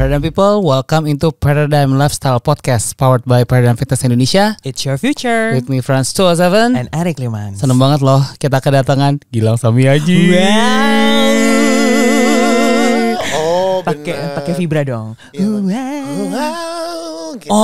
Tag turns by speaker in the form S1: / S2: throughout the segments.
S1: Paradigm people, welcome into Paradigm Lifestyle Podcast powered by Paradigm Fitness Indonesia. It's your future. With me Franz 207 and Eric Liman. Seneng banget loh kita kedatangan Gilang Samiaji. Wow.
S2: Oh, pakai pakai
S1: vibra dong. Yeah, iya, wow.
S2: wow. Gitu. Oh.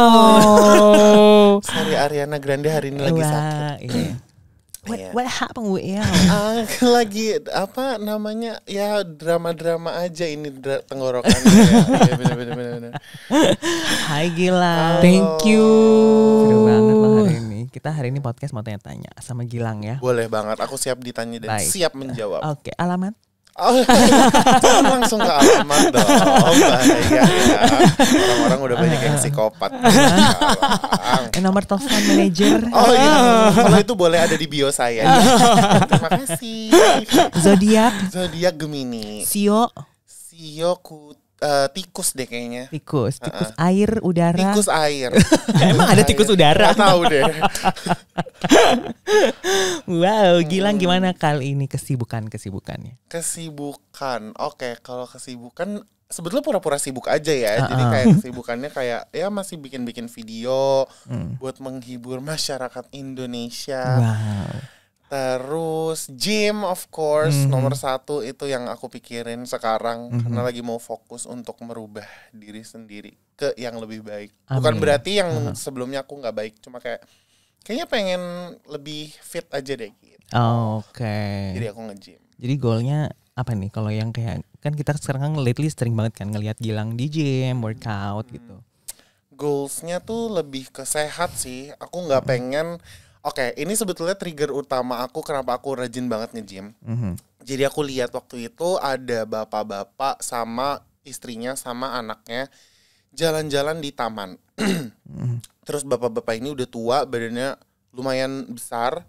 S2: oh. Sari Ariana Grande hari ini lagi sakit. Iya. What, yeah. what happened with you? Uh, lagi apa namanya ya drama-drama aja ini dra tenggorokan. ya, ya, Hai Gilang. Halo. Thank you.
S1: Seru banget lah hari ini. Kita hari ini podcast mau
S2: tanya-tanya sama Gilang ya. Boleh banget. Aku siap ditanya dan Baik. siap menjawab. Oke, okay. alamat Oh, jangan langsung ke alamat dong. Bahaya Orang-orang
S1: udah banyak yang psikopat. Nih, nomor telepon manajer. Oh iya. Kalau itu boleh ada di bio saya.
S2: Terima kasih. Zodiak. Zodiak Gemini. Sio. Sio Kut uh, tikus deh kayaknya. Tikus, tikus uh -uh. air, udara. Tikus air. Emang ada tikus udara? Gak tahu deh.
S1: wow, Gilang hmm. gimana kali ini kesibukan kesibukannya?
S2: Kesibukan, oke. Okay, kalau kesibukan sebetulnya pura-pura sibuk aja ya. Uh -uh. Jadi kayak kesibukannya kayak ya masih bikin-bikin video hmm. buat menghibur masyarakat Indonesia.
S1: Wow
S2: Terus gym of course mm -hmm. nomor satu itu yang aku pikirin sekarang mm -hmm. karena lagi mau fokus untuk merubah diri sendiri ke yang lebih baik. Amin. Bukan berarti yang uh -huh. sebelumnya aku nggak baik, cuma kayak kayaknya pengen lebih fit aja deh gitu.
S1: Oh, Oke. Okay. Jadi aku nge-gym. Jadi goalnya apa nih? Kalau yang kayak kan kita sekarang kan lately sering banget kan ngelihat Gilang di gym, workout hmm. gitu.
S2: Goalsnya tuh lebih ke sehat sih. Aku nggak hmm. pengen Oke, okay, ini sebetulnya trigger utama aku kenapa aku rajin banget nge-gym. Mm -hmm. Jadi aku lihat waktu itu ada bapak-bapak sama istrinya sama anaknya jalan-jalan di taman. mm -hmm. Terus bapak-bapak ini udah tua, badannya lumayan besar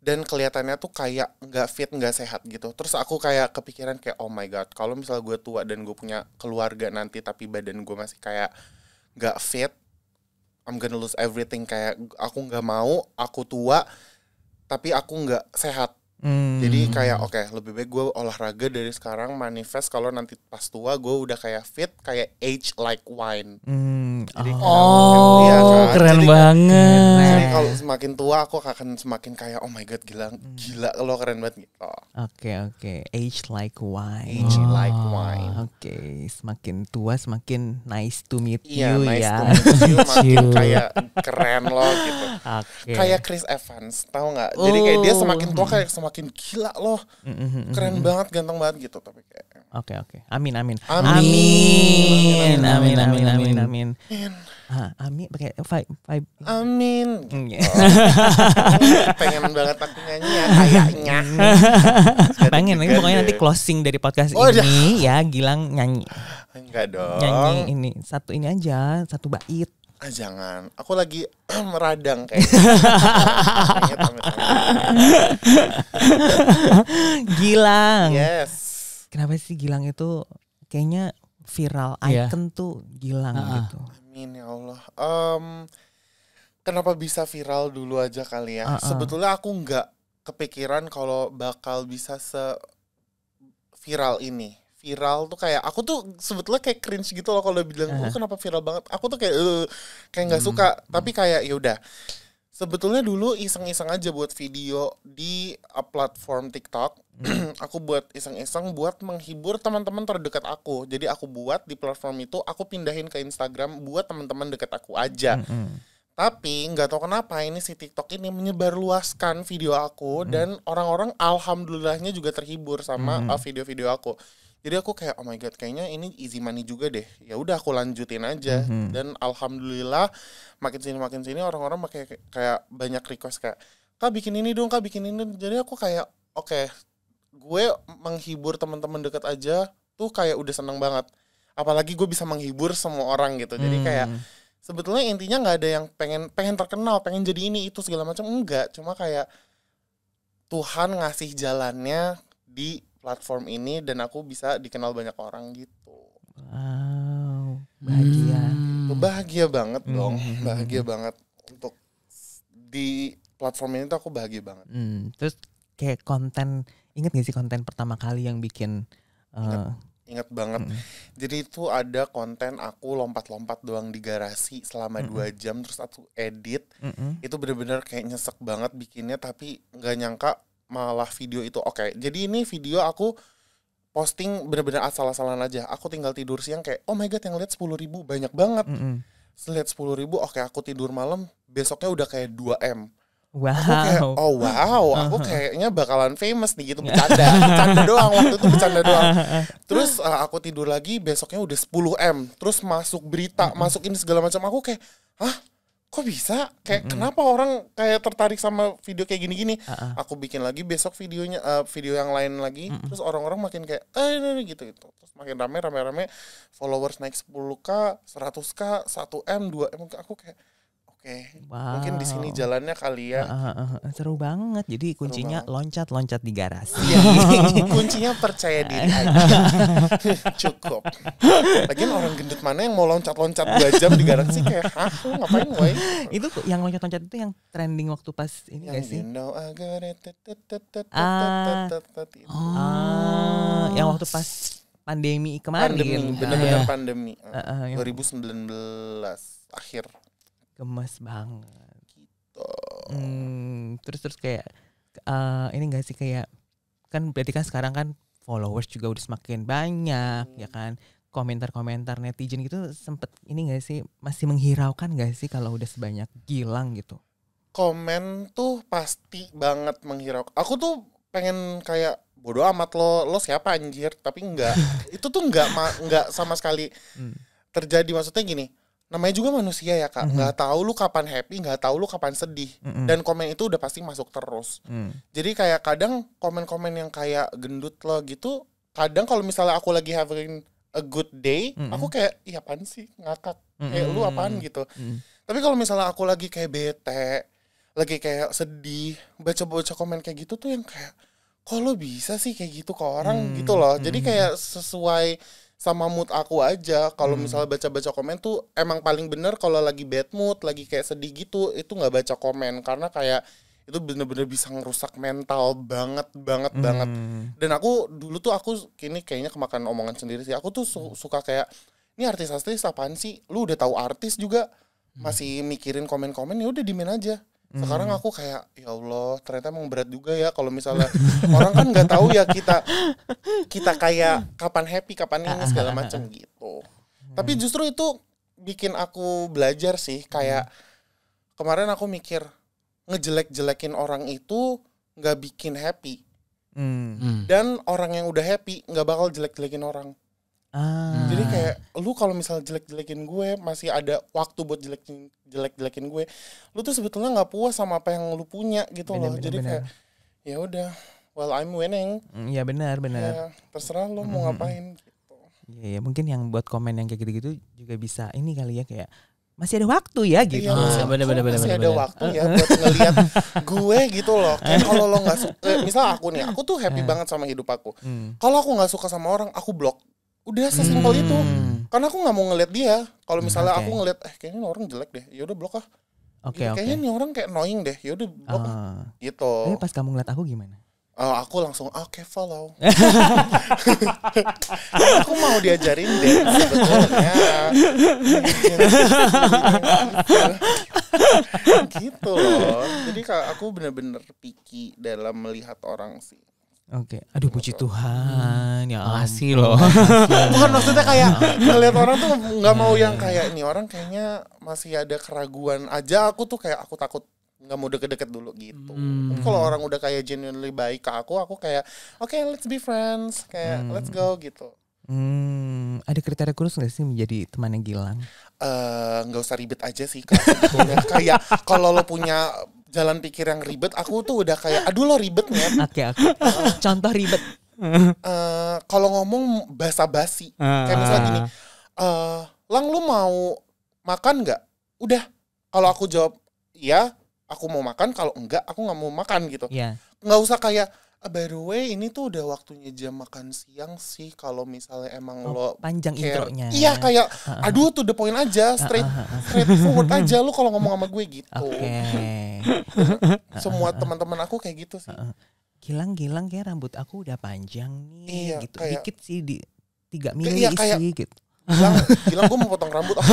S2: dan kelihatannya tuh kayak nggak fit nggak sehat gitu terus aku kayak kepikiran kayak oh my god kalau misalnya gue tua dan gue punya keluarga nanti tapi badan gue masih kayak nggak fit I'm gonna lose everything kayak aku nggak mau aku tua tapi aku nggak sehat Hmm. Jadi kayak oke okay, lebih baik gue olahraga dari sekarang manifest kalau nanti pas tua gue udah kayak fit kayak age like wine.
S1: Hmm. Jadi, oh, ya, keren jadi, banget. jadi kalau
S2: semakin tua aku akan semakin kayak oh my god gila hmm. gila lo keren banget gitu. Oke
S1: okay, oke okay. age like wine. Age oh, like wine. Oke okay. semakin tua semakin nice to meet yeah, you nice ya. Nice to meet you makin kayak keren lo gitu. Okay. Kayak Chris
S2: Evans tahu nggak? Jadi kayak dia oh. semakin tua kayak semakin makin gila loh keren banget ganteng banget gitu tapi kayak
S1: oke okay, oke okay. amin amin amin amin amin amin amin amin amin amin pakai amin amin mm, amin gitu. amin pengen banget aku nyanyi ya, kayaknya pengen mm, mm. lagi pokoknya nanti closing dari podcast oh, ini dah. ya Gilang nyanyi enggak dong nyanyi ini satu ini aja satu bait
S2: ah jangan aku lagi meradang kayak Gilang yes
S1: kenapa sih Gilang itu kayaknya viral yeah. icon tuh Gilang uh -huh. gitu
S2: amin ya Allah um, kenapa bisa viral dulu aja kali ya uh -uh. sebetulnya aku nggak kepikiran kalau bakal bisa se viral ini viral tuh kayak aku tuh sebetulnya kayak cringe gitu loh kalau bilang uh oh, -huh. kenapa viral banget aku tuh kayak uh, kayak nggak hmm. suka tapi kayak yaudah sebetulnya dulu iseng-iseng aja buat video di uh, platform TikTok. Hmm. aku buat iseng-iseng buat menghibur teman-teman terdekat aku. Jadi aku buat di platform itu, aku pindahin ke Instagram buat teman-teman dekat aku aja. Hmm. Tapi nggak tahu kenapa ini si TikTok ini menyebarluaskan video aku hmm. dan orang-orang alhamdulillahnya juga terhibur sama uh, video-video hmm. uh, video -video aku jadi aku kayak oh my god kayaknya ini easy money juga deh ya udah aku lanjutin aja mm-hmm. dan alhamdulillah makin sini makin sini orang-orang -orang kayak banyak request kayak kak bikin ini dong kak bikin ini jadi aku kayak oke okay, gue menghibur teman-teman deket aja tuh kayak udah seneng banget apalagi gue bisa menghibur semua orang gitu jadi mm. kayak sebetulnya intinya nggak ada yang pengen pengen terkenal pengen jadi ini itu segala macam enggak cuma kayak Tuhan ngasih jalannya di platform ini dan aku bisa dikenal banyak orang gitu. Wow, hmm. bahagia. Hmm. Bahagia banget hmm. dong, hmm. bahagia banget untuk di platform ini tuh aku bahagia banget.
S1: Hmm. Terus kayak konten, inget gak sih konten pertama kali yang bikin? Uh, eh, inget,
S2: inget banget. Hmm. Jadi itu ada konten aku lompat-lompat doang di garasi selama hmm. dua jam, terus aku edit. Hmm. Itu bener-bener kayak nyesek banget bikinnya, tapi nggak nyangka malah video itu oke. Okay. Jadi ini video aku posting bener-bener asal-asalan aja. Aku tinggal tidur siang kayak, oh my god yang lihat sepuluh ribu banyak banget. Mm -hmm. Lihat sepuluh ribu, oke okay, aku tidur malam, besoknya udah kayak 2 m. Wow. Aku kayak, oh wow, aku kayaknya bakalan famous nih gitu bercanda, bercanda doang waktu itu bercanda doang. Terus uh, aku tidur lagi, besoknya udah 10 m. Terus masuk berita, mm masuk ini segala macam. Aku kayak, hah kok bisa kayak mm-hmm. kenapa orang kayak tertarik sama video kayak gini-gini uh-uh. aku bikin lagi besok videonya uh, video yang lain lagi mm-hmm. terus orang-orang makin kayak eh ini, ini gitu gitu terus makin rame rame rame followers naik 10k 100k 1m 2m aku kayak Oke. Okay. Wow. Mungkin di sini jalannya kali
S1: ya. Uh, uh, uh, seru banget. Jadi kuncinya loncat-loncat di garasi. ya, kuncinya percaya diri
S2: aja. Cukup. Lagi orang gendut mana yang mau loncat-loncat dua jam di
S1: garasi kayak, aku ngapain gue?" itu yang loncat-loncat itu yang trending waktu pas ini yang gak sih? You know, ah. Oh. Yang waktu pas pandemi kemarin. Pandemi, benar-benar iya. pandemi. Uh, uh,
S2: 2019 akhir gemes banget
S1: gitu hmm, terus terus kayak uh, ini gak sih kayak kan berarti kan sekarang kan followers juga udah semakin banyak ya hmm. ya kan komentar-komentar netizen gitu sempet ini gak sih masih menghiraukan gak sih kalau udah sebanyak gilang gitu
S2: komen tuh pasti banget menghiraukan. aku tuh pengen kayak bodoh amat lo lo siapa anjir tapi enggak itu tuh enggak enggak sama sekali hmm. terjadi maksudnya gini namanya juga manusia ya kak nggak mm -hmm. tahu lu kapan happy nggak tahu lu kapan sedih mm -hmm. dan komen itu udah pasti masuk terus mm. jadi kayak kadang komen-komen yang kayak gendut lo gitu kadang kalau misalnya aku lagi having a good day mm -hmm. aku kayak iya apaan sih ngakak mm -hmm. kayak lu apaan gitu mm -hmm. tapi kalau misalnya aku lagi kayak bete lagi kayak sedih baca-baca komen kayak gitu tuh yang kayak kok bisa sih kayak gitu ke orang -hmm. gitu loh jadi kayak sesuai sama mood aku aja. Kalau hmm. misalnya baca-baca komen tuh emang paling bener kalau lagi bad mood, lagi kayak sedih gitu, itu nggak baca komen karena kayak itu bener-bener bisa ngerusak mental banget banget hmm. banget. Dan aku dulu tuh aku kini kayaknya kemakan omongan sendiri sih. Aku tuh su hmm. suka kayak ini artis-artis apaan sih? Lu udah tahu artis juga hmm. masih mikirin komen-komen ya udah dimin aja
S1: sekarang hmm. aku kayak
S2: ya Allah ternyata emang berat juga ya kalau misalnya orang kan nggak tahu ya kita kita kayak kapan happy kapan ini ah, ah, segala ah, macam gitu hmm. tapi justru itu bikin aku belajar sih hmm. kayak kemarin aku mikir ngejelek-jelekin orang itu nggak bikin happy dan orang yang udah happy nggak bakal jelek-jelekin orang
S1: Ah. Jadi kayak
S2: lu kalau misal jelek-jelekin gue masih ada waktu buat jelek jelek-jelekin gue. Lu tuh sebetulnya nggak puas sama apa yang lu punya gitu bener, loh. Bener, Jadi bener. kayak ya udah, well I'm winning.
S1: Mm, iya benar benar.
S2: Ya, terserah lu mau ngapain gitu.
S1: Iya ya, mungkin yang buat komen yang kayak gitu-gitu juga bisa ini kali ya kayak
S2: masih ada waktu ya gitu. Iya, ah, bener, bener, bener, masih bener, ada bener. waktu ya buat ngelihat gue gitu loh. kalau lo nggak eh, misal aku nih, aku tuh happy eh. banget sama hidup aku. Hmm. Kalau aku nggak suka sama orang, aku blok udah sesimpel hmm. itu karena aku nggak mau ngeliat dia kalau hmm, misalnya okay. aku ngeliat eh kayaknya orang jelek deh yaudah blok ah okay, ya, kayaknya okay. nih orang kayak annoying deh yaudah blok uh, gitu tapi pas kamu ngeliat aku gimana Oh, aku langsung oke ah, okay, follow. aku mau diajarin deh sebetulnya. gitu loh. Jadi aku bener-bener picky dalam melihat orang sih.
S1: Oke, okay. aduh puji Tuhan, ya makasih loh. Bukan maksudnya kayak ngeliat orang tuh nggak mau yang iya. kayak ini orang
S2: kayaknya masih ada keraguan aja. Aku tuh kayak aku takut nggak mau deket-deket dulu gitu. Hmm. Kalau orang udah kayak genuinely baik ke aku, aku kayak oke okay, let's be friends, kayak hmm. let's go gitu.
S1: Hmm, ada kriteria khusus gak sih menjadi temannya Gilang?
S2: Eh, uh, usah ribet aja sih kayak kalau lo punya jalan pikir yang ribet aku tuh udah kayak aduh lo ribet nih oke uh, contoh ribet uh, kalau ngomong basa-basi uh, kayak misalnya gini uh, lang lu mau makan nggak udah kalau aku jawab iya aku mau makan kalau enggak aku nggak mau makan gitu yeah. nggak usah kayak Ah, by the way, ini tuh udah waktunya jam makan siang sih kalau misalnya emang oh, lo panjang care. intronya. Iya, kayak uh, uh, aduh tuh the point aja, straight uh, uh, straight forward aja lo kalau ngomong sama gue gitu. Okay. Semua teman-teman aku kayak gitu sih.
S1: Gilang-gilang kayak rambut aku udah panjang nih iya, gitu. Kayak, Dikit sih di tiga mili iya, kayak, sih gitu. Gilang, Gilang gue mau potong rambut aku.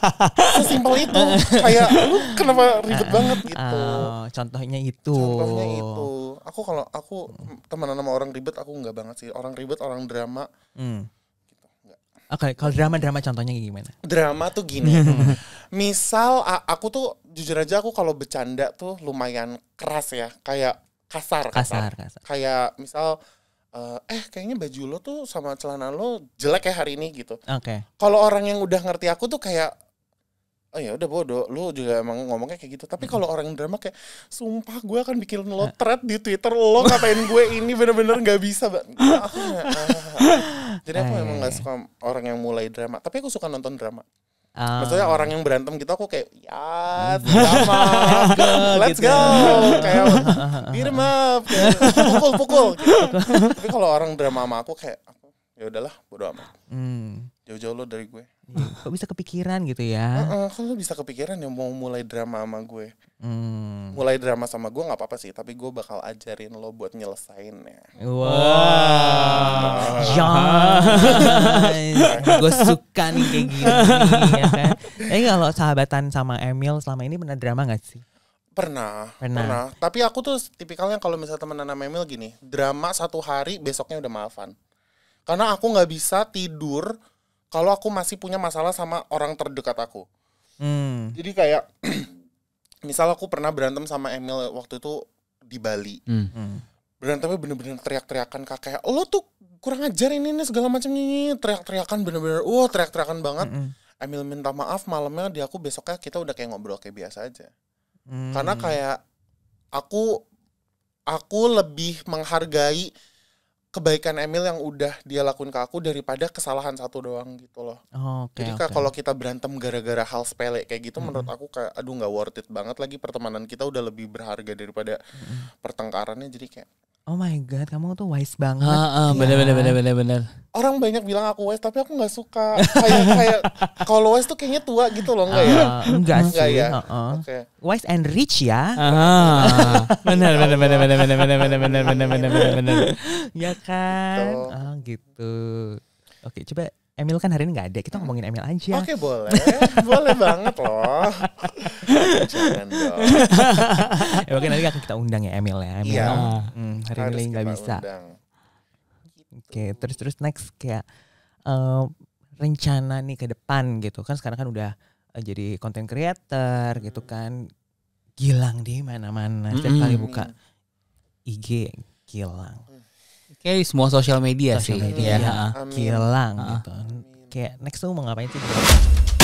S1: Sesimpel itu. kayak lu kenapa ribet banget gitu. Uh, contohnya itu. Contohnya itu
S2: aku kalau aku temenan sama orang ribet aku nggak banget sih orang ribet orang drama
S1: hmm. gitu oke okay, kalau drama drama contohnya gimana
S2: drama tuh gini misal aku tuh jujur aja aku kalau bercanda tuh lumayan keras ya kayak kasar kasar, kasar. kasar. kayak misal Uh, eh kayaknya baju lo tuh sama celana lo jelek ya hari ini gitu. Oke. Okay. Kalau orang yang udah ngerti aku tuh kayak oh ya udah bodoh lu juga emang ngomongnya kayak gitu tapi kalau orang drama kayak sumpah gue akan bikin lo nah. thread di twitter lo ngapain gue ini bener-bener nggak bisa banget. Ah, ah, ah, jadi aku iya, emang gak iya. suka orang yang mulai drama tapi aku suka nonton drama Um. Maksudnya orang yang berantem gitu aku kayak ya hmm. drama, let's gitu. go, kayak beat em up, pukul pukul. Gitu. Tapi kalau orang drama sama aku kayak ya udahlah bodo amat. Hmm. Jauh-jauh lo dari gue.
S1: kok bisa kepikiran gitu ya? Uh,
S2: uh, kok bisa kepikiran ya mau mulai drama sama gue? Hmm. Mulai drama sama gue nggak apa-apa sih, tapi gue bakal ajarin lo buat nyelesainnya. Wow, wow. ya, gue suka nih kayak gini. ya kan? kalau
S1: sahabatan sama Emil selama ini pernah drama gak sih?
S2: Pernah, pernah, pernah. Tapi aku tuh tipikalnya kalau misalnya temenan sama Emil gini, drama satu hari besoknya udah maafan. Karena aku nggak bisa tidur kalau aku masih punya masalah sama orang terdekat aku. Hmm. Jadi kayak misal aku pernah berantem sama Emil waktu itu di Bali. Hmm. hmm. Berantemnya bener-bener teriak-teriakan kakek. Lo tuh kurang ajar ini, ini segala macam ini teriak-teriakan bener-bener. Wah, uh, teriak-teriakan banget. Hmm, hmm. Emil minta maaf malamnya di aku besoknya kita udah kayak ngobrol kayak biasa aja. Hmm. Karena kayak aku aku lebih menghargai kebaikan Emil yang udah dia lakuin ke aku daripada kesalahan satu doang gitu loh. Oh, okay, Jadi okay. kalau kita berantem gara-gara hal sepele kayak gitu, -hmm. menurut aku kayak aduh nggak worth it banget lagi pertemanan kita udah lebih berharga daripada -hmm. pertengkarannya. Jadi kayak
S1: Oh my god, kamu tuh wise banget. Heeh, bener, bener bener bener bener
S2: Orang banyak bilang aku wise, tapi aku nggak suka. kayak kayak kalau wise tuh kayaknya tua gitu loh, enggak uh, ya? Enggak sih. Enggak ya. Uh -uh. Okay.
S1: Wise and rich ya. -huh. bener bener bener bener bener bener bener bener bener bener bener. bener. Ya kan? bener, Oh, gitu. Oke, coba Emil kan hari ini nggak ada, kita ngomongin Emil aja. Oke okay, boleh, boleh banget loh. Jangan dong. ya, nanti akan kita undang ya Emil ya. Emil Ya, hmm, hari Harus ini nggak bisa.
S2: Oke,
S1: okay, terus terus next kayak uh, rencana nih ke depan gitu kan sekarang kan udah eh, jadi content creator hmm. gitu kan Gilang di mana-mana setiap hmm. kali buka IG Gilang. Hmm kayak semua sosial media sih media. ya. Kilang gitu. Kayak next tuh mau ngapain sih?